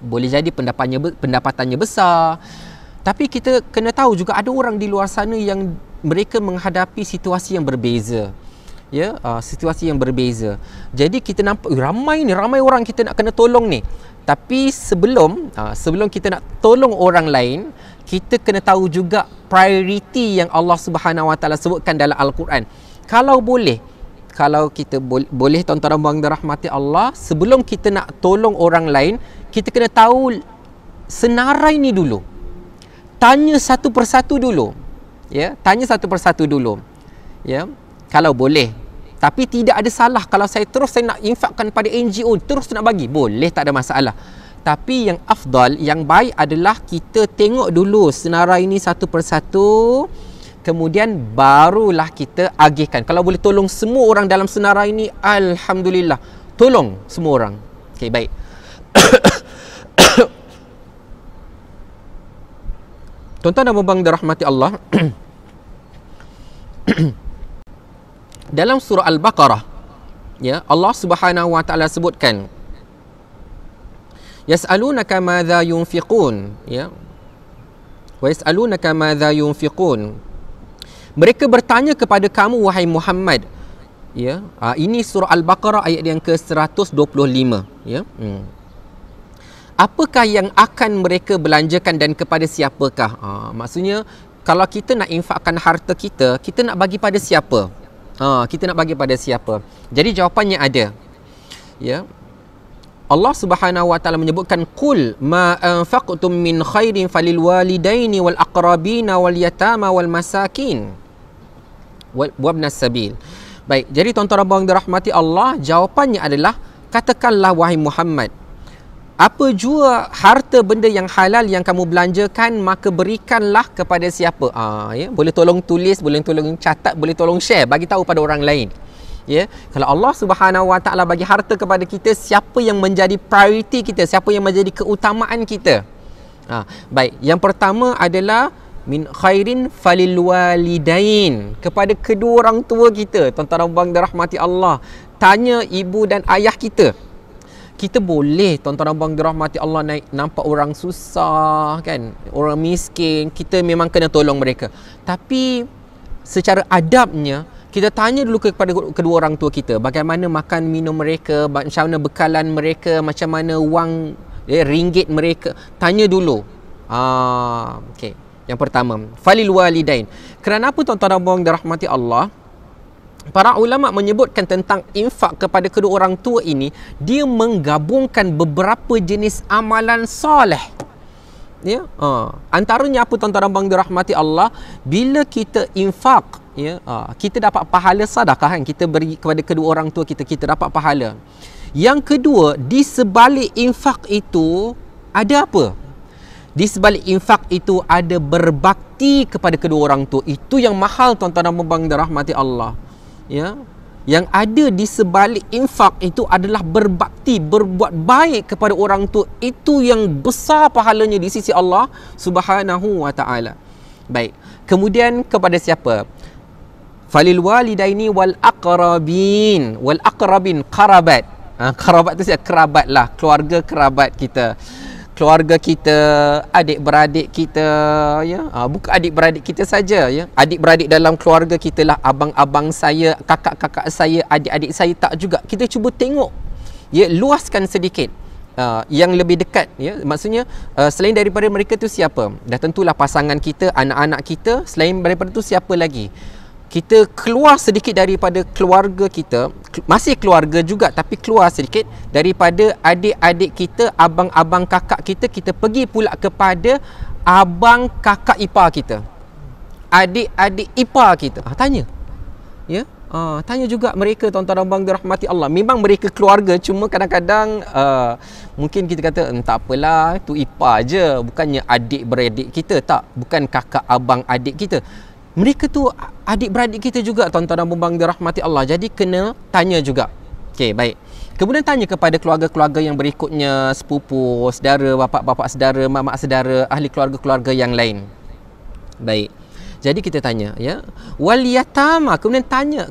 [SPEAKER 1] boleh jadi pendapatannya pendapatannya besar tapi kita kena tahu juga ada orang di luar sana yang mereka menghadapi situasi yang berbeza ya uh, situasi yang berbeza jadi kita nampak eh, ramai ni ramai orang kita nak kena tolong ni tapi sebelum uh, sebelum kita nak tolong orang lain kita kena tahu juga prioriti yang Allah Subhanahu Wa Taala sebutkan dalam al-Quran kalau boleh kalau kita bo- boleh tuan-tuan dan puan rahmati Allah sebelum kita nak tolong orang lain kita kena tahu senarai ni dulu tanya satu persatu dulu ya tanya satu persatu dulu ya kalau boleh tapi tidak ada salah kalau saya terus saya nak infakkan pada NGO, terus nak bagi. Boleh, tak ada masalah. Tapi yang afdal, yang baik adalah kita tengok dulu senarai ini satu persatu. Kemudian barulah kita agihkan. Kalau boleh tolong semua orang dalam senarai ini, Alhamdulillah. Tolong semua orang. Okey, baik. Tuan-tuan dan puan-puan Allah. dalam surah al-baqarah ya Allah Subhanahu wa taala sebutkan yasalunaka madza yunfiqun ya wa yasalunaka madza yunfiqun mereka bertanya kepada kamu wahai Muhammad ya ha, ini surah al-baqarah ayat yang ke-125 ya hmm. apakah yang akan mereka belanjakan dan kepada siapakah ha, maksudnya kalau kita nak infakkan harta kita kita nak bagi pada siapa Ha, kita nak bagi pada siapa? Jadi jawapannya ada. Ya. Allah Subhanahu wa taala menyebutkan kul ma anfaqtum min khairin falil walidaini wal aqrabina wal yatama wal masakin wal wabnas sabil. Baik, jadi tuan-tuan dan puan-puan dirahmati Allah, jawapannya adalah katakanlah wahai Muhammad apa jua harta benda yang halal yang kamu belanjakan maka berikanlah kepada siapa ha, ya boleh tolong tulis boleh tolong catat boleh tolong share bagi tahu pada orang lain ya kalau Allah Subhanahu Wa Taala bagi harta kepada kita siapa yang menjadi priority kita siapa yang menjadi keutamaan kita ha, baik yang pertama adalah min khairin falil walidain kepada kedua orang tua kita tuan-tuan dan puan-puan Allah tanya ibu dan ayah kita kita boleh tonton tuan abang dirahmati Allah naik nampak orang susah kan orang miskin kita memang kena tolong mereka tapi secara adabnya kita tanya dulu kepada kedua orang tua kita bagaimana makan minum mereka macam mana bekalan mereka macam mana wang eh, ringgit mereka tanya dulu ah okey yang pertama falil walidain kenapa tuan-tuan abang dirahmati Allah Para ulama menyebutkan tentang infak kepada kedua orang tua ini, dia menggabungkan beberapa jenis amalan soleh. Ya, ha. antaranya apa tuan-tuan dan bang dirahmati Allah, bila kita infak, ya, ha. kita dapat pahala sedekah kan? Kita beri kepada kedua orang tua kita, kita dapat pahala. Yang kedua, di sebalik infak itu ada apa? Di sebalik infak itu ada berbakti kepada kedua orang tua. Itu yang mahal tuan-tuan dan bang dirahmati Allah ya yang ada di sebalik infak itu adalah berbakti berbuat baik kepada orang tua itu yang besar pahalanya di sisi Allah Subhanahu wa taala. Baik. Kemudian kepada siapa? Falil walidaini wal aqrabin wal aqrabin qarabat. Ah ha, qarabat tu siapa? lah keluarga kerabat kita keluarga kita, adik-beradik kita, ya. Uh, bukan adik-beradik kita saja, ya. Adik-beradik dalam keluarga kita lah, abang-abang saya, kakak-kakak saya, adik-adik saya tak juga. Kita cuba tengok, ya, luaskan sedikit. Uh, yang lebih dekat ya maksudnya uh, selain daripada mereka tu siapa dah tentulah pasangan kita anak-anak kita selain daripada tu siapa lagi kita keluar sedikit daripada keluarga kita masih keluarga juga tapi keluar sedikit daripada adik-adik kita abang-abang kakak kita kita pergi pula kepada abang kakak ipar kita adik-adik ipar kita ha, tanya ya ha, tanya juga mereka tuan-tuan abang dirahmati Allah memang mereka keluarga cuma kadang-kadang uh, mungkin kita kata entah hmm, apalah tu ipar je bukannya adik beradik kita tak bukan kakak abang adik kita mereka tu adik-beradik kita juga tuan-tuan dan bumbang dirahmati Allah jadi kena tanya juga okey baik kemudian tanya kepada keluarga-keluarga yang berikutnya sepupu saudara bapa-bapa saudara mak-mak saudara ahli keluarga-keluarga yang lain baik jadi kita tanya ya wal yatama kemudian tanya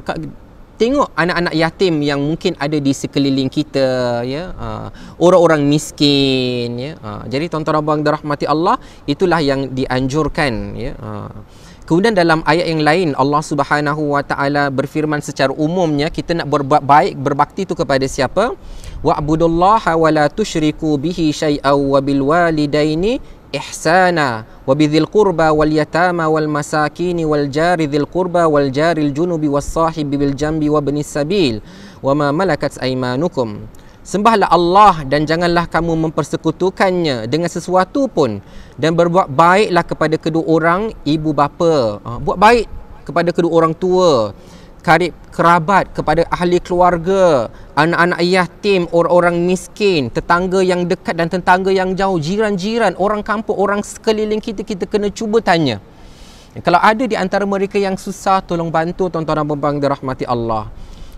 [SPEAKER 1] tengok anak-anak yatim yang mungkin ada di sekeliling kita ya uh, orang-orang miskin ya uh, jadi tuan-tuan dan puan dirahmati Allah itulah yang dianjurkan ya uh, Kemudian dalam ayat yang lain Allah Subhanahu Wa Taala berfirman secara umumnya kita nak berbuat baik berbakti tu kepada siapa? Wa Wa'budullaha wa la tusyriku bihi shay'a wa bil walidaini ihsana wa bidhil qurba wal yatama wal masakin wal jari dhil qurba wal jari al junubi was sahibi bil jambi wa bin sabil wa ma malakat aymanukum Sembahlah Allah dan janganlah kamu mempersekutukannya dengan sesuatu pun dan berbuat baiklah kepada kedua orang ibu bapa. Ha, buat baik kepada kedua orang tua, karib kerabat, kepada ahli keluarga, anak-anak yatim, orang-orang miskin, tetangga yang dekat dan tetangga yang jauh, jiran-jiran, orang kampung, orang sekeliling kita kita kena cuba tanya. Kalau ada di antara mereka yang susah, tolong bantu tuan-tuan dan puan-puan dirahmati Allah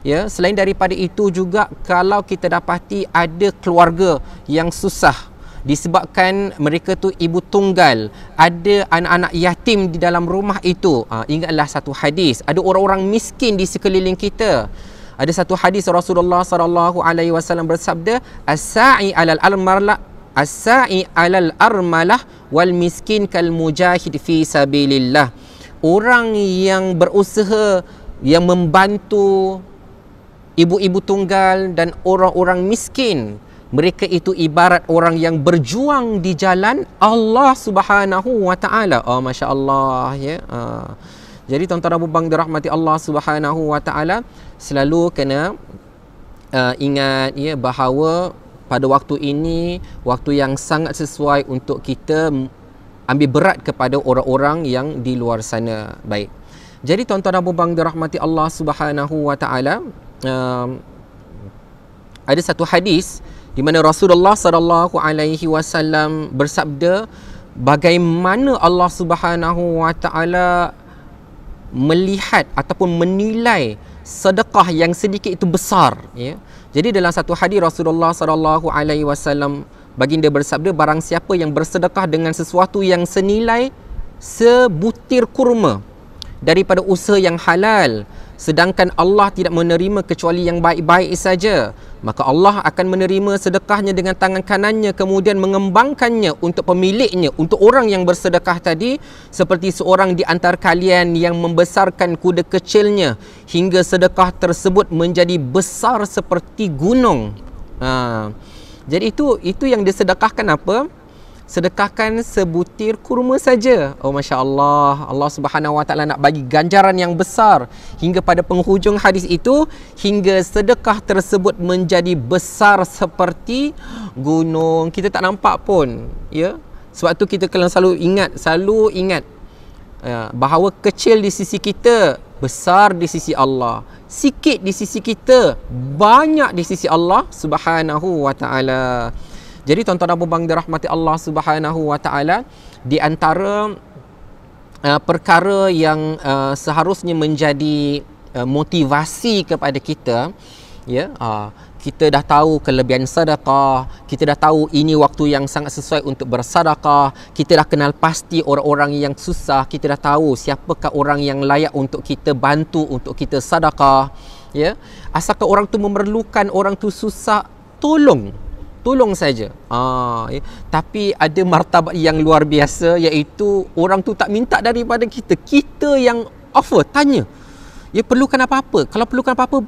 [SPEAKER 1] ya selain daripada itu juga kalau kita dapati ada keluarga yang susah disebabkan mereka tu ibu tunggal ada anak-anak yatim di dalam rumah itu ha, ingatlah satu hadis ada orang-orang miskin di sekeliling kita ada satu hadis Rasulullah sallallahu alaihi wasallam bersabda as-sa'i alal armala as-sa'i alal armalah wal miskin kal mujahid fi sabilillah orang yang berusaha yang membantu ibu-ibu tunggal dan orang-orang miskin mereka itu ibarat orang yang berjuang di jalan Allah Subhanahu wa taala. Oh masya-Allah ya. Yeah. Jadi tuan-tuan Abu Bang dirahmati Allah Subhanahu wa taala selalu kena uh, ingat ya bahawa pada waktu ini waktu yang sangat sesuai untuk kita ambil berat kepada orang-orang yang di luar sana. Baik. Jadi tuan-tuan Abu Bang dirahmati Allah Subhanahu wa taala um, ada satu hadis di mana Rasulullah sallallahu alaihi wasallam bersabda bagaimana Allah Subhanahu wa taala melihat ataupun menilai sedekah yang sedikit itu besar ya. Jadi dalam satu hadis Rasulullah sallallahu alaihi wasallam baginda bersabda barang siapa yang bersedekah dengan sesuatu yang senilai sebutir kurma daripada usaha yang halal sedangkan Allah tidak menerima kecuali yang baik-baik saja maka Allah akan menerima sedekahnya dengan tangan kanannya kemudian mengembangkannya untuk pemiliknya untuk orang yang bersedekah tadi seperti seorang di antar kalian yang membesarkan kuda kecilnya hingga sedekah tersebut menjadi besar seperti gunung ha. jadi itu itu yang disedekahkan apa sedekahkan sebutir kurma saja. Oh masya Allah, Allah Subhanahu Wa Taala nak bagi ganjaran yang besar hingga pada penghujung hadis itu hingga sedekah tersebut menjadi besar seperti gunung kita tak nampak pun. Ya, sebab tu kita kena selalu ingat, selalu ingat ya, bahawa kecil di sisi kita besar di sisi Allah. Sikit di sisi kita, banyak di sisi Allah Subhanahu Wa Taala. Jadi tuan-tuan dan puan-puan dirahmati Allah Subhanahu wa taala, di antara uh, perkara yang uh, seharusnya menjadi uh, motivasi kepada kita, ya, yeah, uh, kita dah tahu kelebihan sedekah, kita dah tahu ini waktu yang sangat sesuai untuk bersedekah, kita dah kenal pasti orang-orang yang susah, kita dah tahu siapakah orang yang layak untuk kita bantu untuk kita sedekah, ya. Yeah. Asalkan orang tu memerlukan, orang tu susah, tolong tolong saja. Ah, ya. tapi ada martabat yang luar biasa iaitu orang tu tak minta daripada kita. Kita yang offer, tanya. Ya perlukan apa-apa? Kalau perlukan apa-apa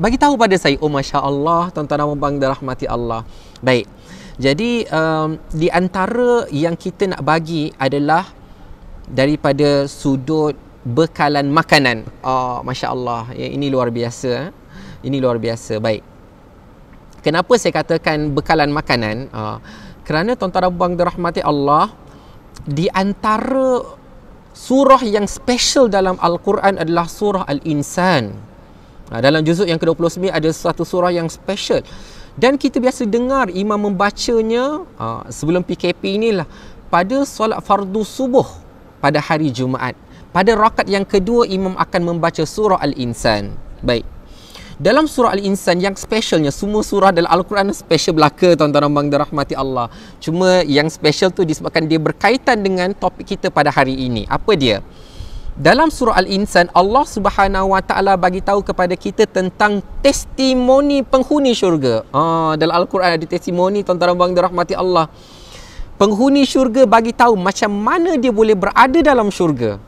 [SPEAKER 1] bagi tahu pada saya. Oh masya-Allah, tuan-tuan dan puan dirahmati Allah. Baik. Jadi um, di antara yang kita nak bagi adalah daripada sudut bekalan makanan. oh, masya-Allah. Ya ini luar biasa. Eh. Ini luar biasa. Baik. Kenapa saya katakan bekalan makanan? Uh, kerana tuan-tuan dan dirahmati Allah, di antara surah yang special dalam Al-Quran adalah surah Al-Insan. Uh, dalam juzuk yang ke-29 ada satu surah yang special. Dan kita biasa dengar imam membacanya uh, sebelum PKP inilah pada solat fardu subuh pada hari Jumaat. Pada rakaat yang kedua imam akan membaca surah Al-Insan. Baik dalam surah Al-Insan yang specialnya semua surah dalam Al-Quran special belaka tuan-tuan abang dan rahmati Allah cuma yang special tu disebabkan dia berkaitan dengan topik kita pada hari ini apa dia dalam surah Al-Insan Allah Subhanahu Wa Taala bagi tahu kepada kita tentang testimoni penghuni syurga. Ah dalam Al-Quran ada testimoni tuan-tuan abang dan rahmati Allah. Penghuni syurga bagi tahu macam mana dia boleh berada dalam syurga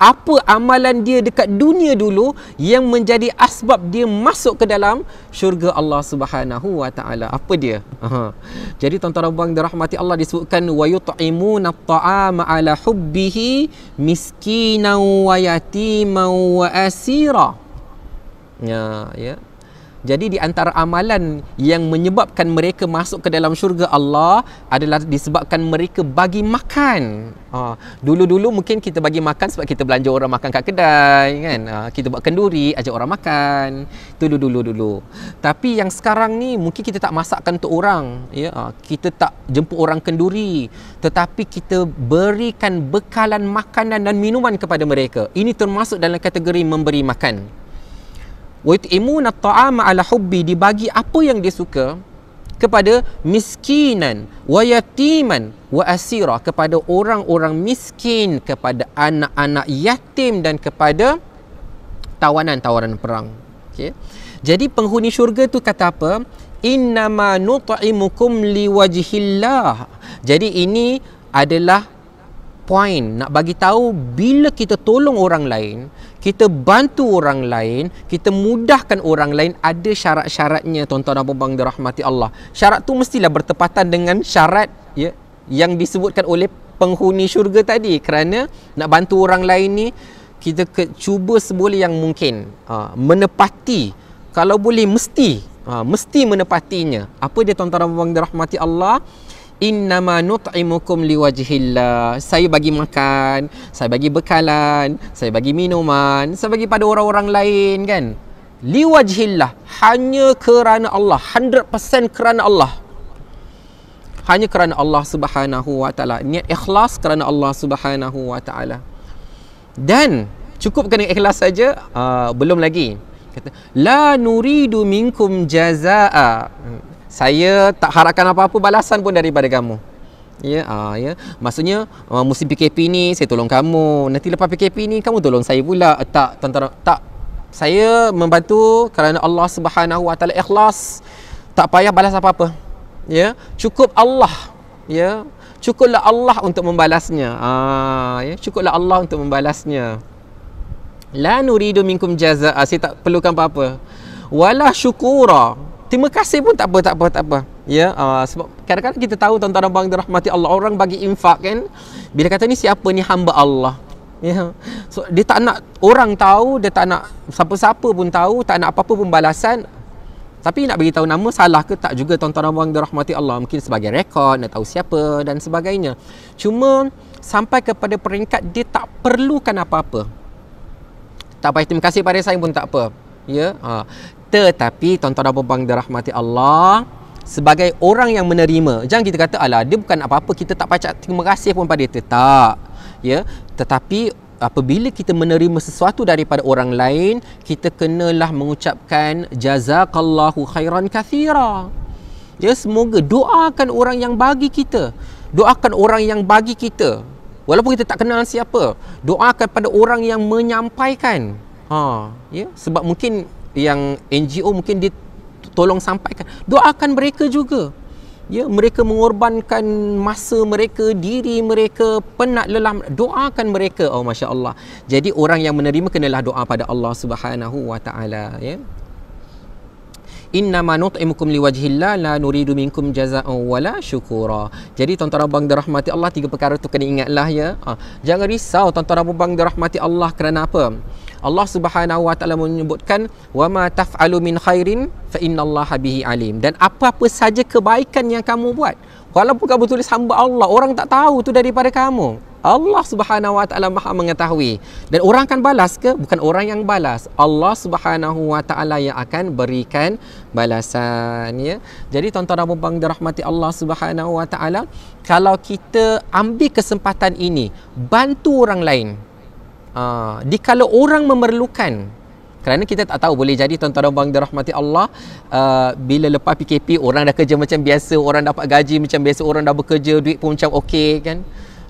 [SPEAKER 1] apa amalan dia dekat dunia dulu yang menjadi asbab dia masuk ke dalam syurga Allah Subhanahu wa taala. Apa dia? Aha. Jadi tuan-tuan dan puan dirahmati Allah disebutkan wa yut'imuna at'ama ala hubbihi miskinan wa yatiman wa asira. Ya, ya. Jadi di antara amalan yang menyebabkan mereka masuk ke dalam syurga Allah adalah disebabkan mereka bagi makan. Ha, dulu-dulu mungkin kita bagi makan sebab kita belanja orang makan kat kedai kan. Ha, kita buat kenduri ajak orang makan. Itu dulu-dulu. Tapi yang sekarang ni mungkin kita tak masakkan untuk orang. Ya, ha, kita tak jemput orang kenduri. Tetapi kita berikan bekalan makanan dan minuman kepada mereka. Ini termasuk dalam kategori memberi makan. Wa'itimuna ta'ama ala hubbi dibagi apa yang dia suka kepada miskinan wa yatiman wa asira kepada orang-orang miskin kepada anak-anak yatim dan kepada tawanan-tawanan perang okey jadi penghuni syurga tu kata apa innama nut'imukum liwajhillah jadi ini adalah point nak bagi tahu bila kita tolong orang lain, kita bantu orang lain, kita mudahkan orang lain ada syarat-syaratnya tuan-tuan dan puan-puan dirahmati Allah. Syarat tu mestilah bertepatan dengan syarat ya yang disebutkan oleh penghuni syurga tadi kerana nak bantu orang lain ni kita ke, cuba seboleh yang mungkin uh, menepati kalau boleh mesti uh, mesti menepatinya apa dia tuan-tuan dan puan-puan dirahmati Allah innama nut'imukum liwajhillah saya bagi makan saya bagi bekalan saya bagi minuman saya bagi pada orang-orang lain kan liwajhillah hanya kerana Allah 100% kerana Allah hanya kerana Allah Subhanahu wa taala niat ikhlas kerana Allah Subhanahu wa taala dan cukup kena ikhlas saja uh, belum lagi kata la nuridu minkum jazaa saya tak harapkan apa-apa balasan pun daripada kamu. Ya, ah, ya. Maksudnya uh, ah, musim PKP ni saya tolong kamu. Nanti lepas PKP ni kamu tolong saya pula. Tak, tentera, tak. Saya membantu kerana Allah Subhanahu Wa Taala ikhlas. Tak payah balas apa-apa. Ya, cukup Allah. Ya, cukuplah Allah untuk membalasnya. Ah, ya, cukuplah Allah untuk membalasnya. La nuridu minkum jazaa'a. Saya tak perlukan apa-apa. Wala syukura terima kasih pun tak apa tak apa tak apa ya uh, sebab kadang-kadang kita tahu tuan-tuan dan puan dirahmati Allah orang bagi infak kan bila kata ni siapa ni hamba Allah ya so dia tak nak orang tahu dia tak nak siapa-siapa pun tahu tak nak apa-apa pun balasan tapi nak bagi tahu nama salah ke tak juga tuan-tuan dan puan dirahmati Allah mungkin sebagai rekod nak tahu siapa dan sebagainya cuma sampai kepada peringkat dia tak perlukan apa-apa tak payah terima kasih pada saya pun tak apa ya ha tetapi tuan-tuan dan puan-puan dirahmati Allah sebagai orang yang menerima jangan kita kata alah dia bukan apa-apa kita tak pacak terima kasih pun pada dia tak ya tetapi apabila kita menerima sesuatu daripada orang lain kita kenalah mengucapkan jazakallahu khairan kathira ya semoga doakan orang yang bagi kita doakan orang yang bagi kita walaupun kita tak kenal siapa doakan pada orang yang menyampaikan ha ya sebab mungkin yang NGO mungkin dia tolong sampaikan doakan mereka juga ya mereka mengorbankan masa mereka diri mereka penat lelah doakan mereka oh masya-Allah jadi orang yang menerima kenalah doa pada Allah Subhanahu wa taala ya Inna manut'imukum liwajhillah la nuri minkum jaza wala syukura. Jadi tuan-tuan abang dirahmati Allah tiga perkara tu kena ingatlah ya. Ha, jangan risau tuan-tuan abang dirahmati Allah kerana apa? Allah Subhanahu Wa Taala menyebutkan wa wama taf'alu min khairin fa inna Allah bihi alim dan apa-apa saja kebaikan yang kamu buat walaupun kamu tulis hamba Allah orang tak tahu tu daripada kamu Allah Subhanahu Wa Taala Maha mengetahui dan orang akan balas ke bukan orang yang balas Allah Subhanahu Wa Taala yang akan berikan balasan ya jadi tuan-tuan dan puan-puan dirahmati Allah Subhanahu Wa Taala kalau kita ambil kesempatan ini bantu orang lain Ah, di kalau orang memerlukan kerana kita tak tahu boleh jadi tuan-tuan dan puan dirahmati Allah uh, bila lepas PKP orang dah kerja macam biasa orang dapat gaji macam biasa orang dah bekerja duit pun macam okey kan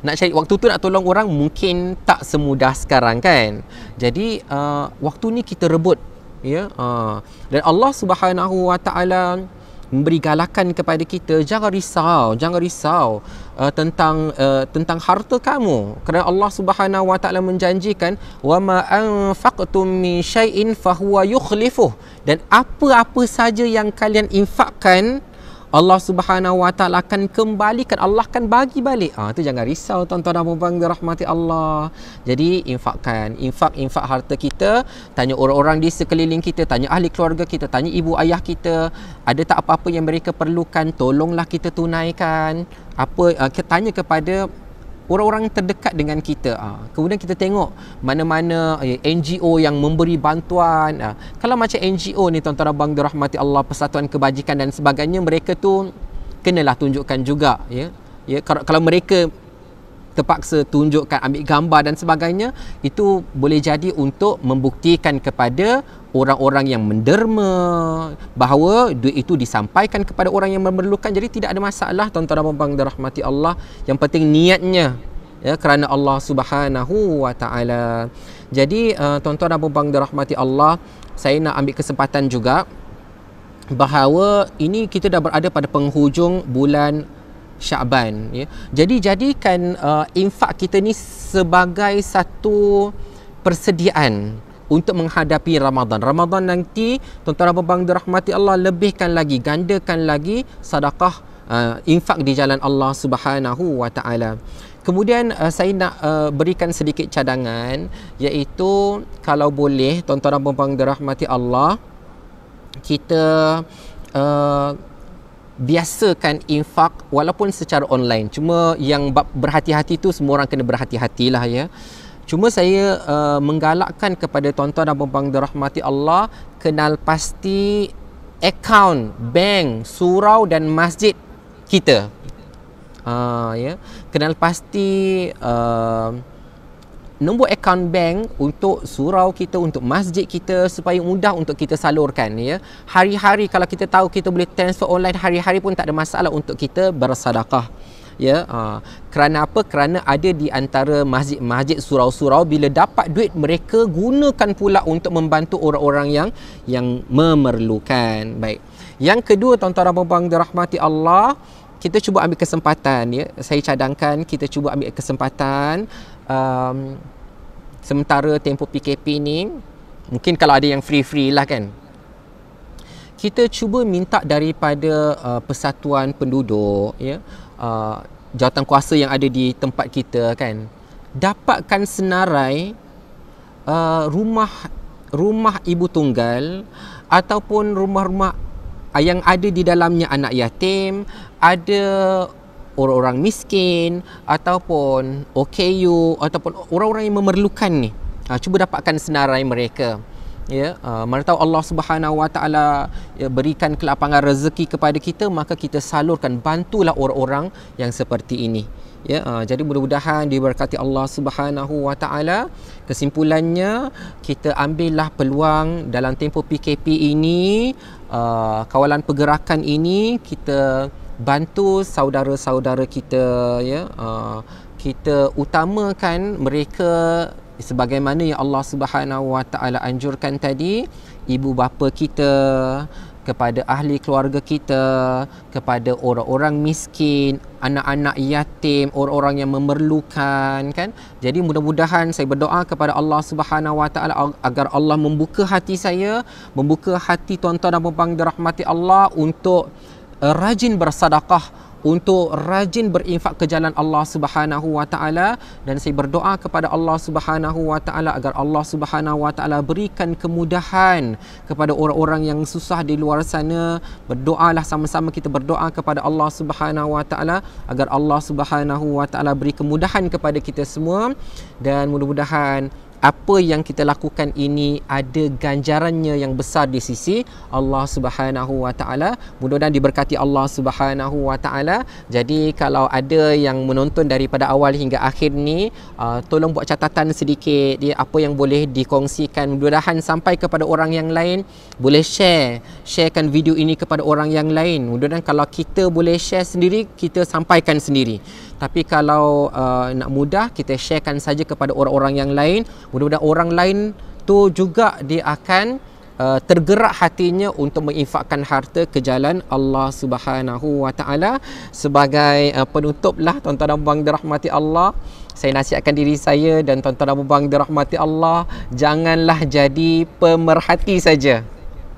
[SPEAKER 1] nak cari waktu tu nak tolong orang mungkin tak semudah sekarang kan jadi uh, waktu ni kita rebut ya yeah? uh, dan Allah Subhanahu wa taala memberi galakan kepada kita jangan risau jangan risau uh, tentang uh, tentang harta kamu kerana Allah Subhanahu wa taala menjanjikan wama anfaqtum min syai'in fahuwa yukhlifuh dan apa-apa saja yang kalian infakkan Allah Subhanahu Wa Taala akan kembalikan Allah akan bagi balik ah ha, tu jangan risau tuan-tuan dan puan-puan dirahmati Allah jadi infakkan infak infak harta kita tanya orang-orang di sekeliling kita tanya ahli keluarga kita tanya ibu ayah kita ada tak apa-apa yang mereka perlukan tolonglah kita tunaikan apa uh, ah, kita tanya kepada orang-orang yang terdekat dengan kita ah, kemudian kita tengok mana-mana eh, NGO yang memberi bantuan ah. kalau macam NGO ni tuan-tuan abang dirahmati Allah persatuan kebajikan dan sebagainya mereka tu kenalah tunjukkan juga ya ya kalau, kalau mereka terpaksa tunjukkan ambil gambar dan sebagainya itu boleh jadi untuk membuktikan kepada orang-orang yang menderma bahawa duit itu disampaikan kepada orang yang memerlukan jadi tidak ada masalah tuan-tuan dan puan dirahmati Allah yang penting niatnya ya kerana Allah Subhanahu wa taala jadi uh, tuan-tuan dan puan dirahmati Allah saya nak ambil kesempatan juga bahawa ini kita dah berada pada penghujung bulan Syaban ya jadi jadikan uh, infak kita ni sebagai satu persediaan untuk menghadapi Ramadan. Ramadan nanti tuan-tuan dan puan dirahmati Allah lebihkan lagi, gandakan lagi sedekah uh, infak di jalan Allah Subhanahu wa taala. Kemudian uh, saya nak uh, berikan sedikit cadangan iaitu kalau boleh tuan-tuan dan puan dirahmati Allah kita uh, biasakan infak walaupun secara online cuma yang berhati-hati tu semua orang kena berhati-hatilah ya Cuma saya uh, menggalakkan kepada tuan-tuan dan puan-puan dirahmati Allah kenal pasti akaun bank, surau dan masjid kita. Uh, ya. Kenal pasti uh, nombor akaun bank untuk surau kita, untuk masjid kita supaya mudah untuk kita salurkan. Ya. Hari-hari kalau kita tahu kita boleh transfer online, hari-hari pun tak ada masalah untuk kita bersadakah ya aa, ah, kerana apa kerana ada di antara masjid-masjid surau-surau bila dapat duit mereka gunakan pula untuk membantu orang-orang yang yang memerlukan baik yang kedua tuan-tuan dan puan-puan dirahmati Allah kita cuba ambil kesempatan ya saya cadangkan kita cuba ambil kesempatan um, sementara tempoh PKP ni mungkin kalau ada yang free-free lah kan kita cuba minta daripada uh, persatuan penduduk ya Uh, jawatan kuasa yang ada di tempat kita kan dapatkan senarai uh, rumah rumah ibu tunggal ataupun rumah-rumah yang ada di dalamnya anak yatim, ada orang-orang miskin ataupun OKU ataupun orang-orang yang memerlukan ni. Ha, cuba dapatkan senarai mereka ya uh, mana tahu Allah Subhanahu Wa Taala ya, berikan kelapangan rezeki kepada kita maka kita salurkan bantulah orang-orang yang seperti ini ya uh, jadi mudah-mudahan diberkati Allah Subhanahu Wa Taala kesimpulannya kita ambillah peluang dalam tempoh PKP ini uh, kawalan pergerakan ini kita bantu saudara-saudara kita ya uh, kita utamakan mereka sebagaimana yang Allah Subhanahu Wa Taala anjurkan tadi ibu bapa kita kepada ahli keluarga kita kepada orang-orang miskin anak-anak yatim orang-orang yang memerlukan kan jadi mudah-mudahan saya berdoa kepada Allah Subhanahu Wa Taala agar Allah membuka hati saya membuka hati tuan-tuan dan puan-puan dirahmati Allah untuk eh, rajin bersedekah untuk rajin berinfak ke jalan Allah Subhanahu wa taala dan saya berdoa kepada Allah Subhanahu wa taala agar Allah Subhanahu wa taala berikan kemudahan kepada orang-orang yang susah di luar sana berdoalah sama-sama kita berdoa kepada Allah Subhanahu wa taala agar Allah Subhanahu wa taala beri kemudahan kepada kita semua dan mudah-mudahan apa yang kita lakukan ini ada ganjarannya yang besar di sisi Allah Subhanahu Wa Taala. Mudah-mudahan diberkati Allah Subhanahu Wa Taala. Jadi kalau ada yang menonton daripada awal hingga akhir ni, uh, tolong buat catatan sedikit dia apa yang boleh dikongsikan. Mudah-mudahan sampai kepada orang yang lain, boleh share, sharekan video ini kepada orang yang lain. Mudah-mudahan kalau kita boleh share sendiri, kita sampaikan sendiri tapi kalau uh, nak mudah kita sharekan saja kepada orang-orang yang lain mudah-mudahan orang lain tu juga dia akan uh, tergerak hatinya untuk menginfakkan harta ke jalan Allah Subhanahu Wa Taala sebagai uh, penutuplah tuan-tuan dan puan dirahmati Allah saya nasihatkan diri saya dan tuan-tuan dan puan dirahmati Allah janganlah jadi pemerhati saja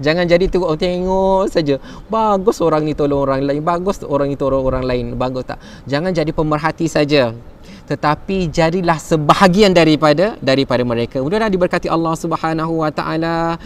[SPEAKER 1] Jangan jadi tengok-tengok saja. Bagus orang ni tolong orang lain. Bagus orang ni tolong orang lain. Bagus tak? Jangan jadi pemerhati saja. Tetapi jadilah sebahagian daripada daripada mereka. Kemudian diberkati Allah Subhanahu Wa Taala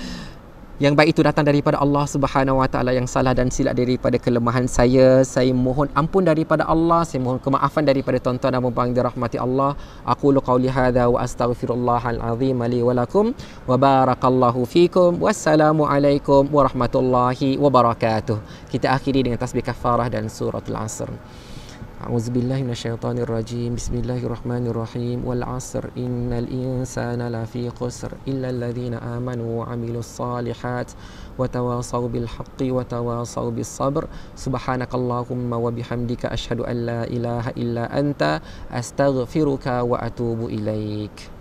[SPEAKER 1] yang baik itu datang daripada Allah Subhanahu Wa Taala yang salah dan silap daripada kelemahan saya. Saya mohon ampun daripada Allah, saya mohon kemaafan daripada tuan-tuan dan puan-puan dirahmati Allah. Aku lu qauli hadza wa astaghfirullahal azim li wa lakum wa barakallahu fikum. Wassalamu alaikum warahmatullahi wabarakatuh. Kita akhiri dengan tasbih kafarah dan suratul Asr. أعوذ بالله من الشيطان الرجيم بسم الله الرحمن الرحيم والعصر إن الإنسان لفي قسر إلا الذين آمنوا وعملوا الصالحات وتواصوا بالحق وتواصوا بالصبر سبحانك اللهم وبحمدك أشهد أن لا إله إلا أنت أستغفرك وأتوب إليك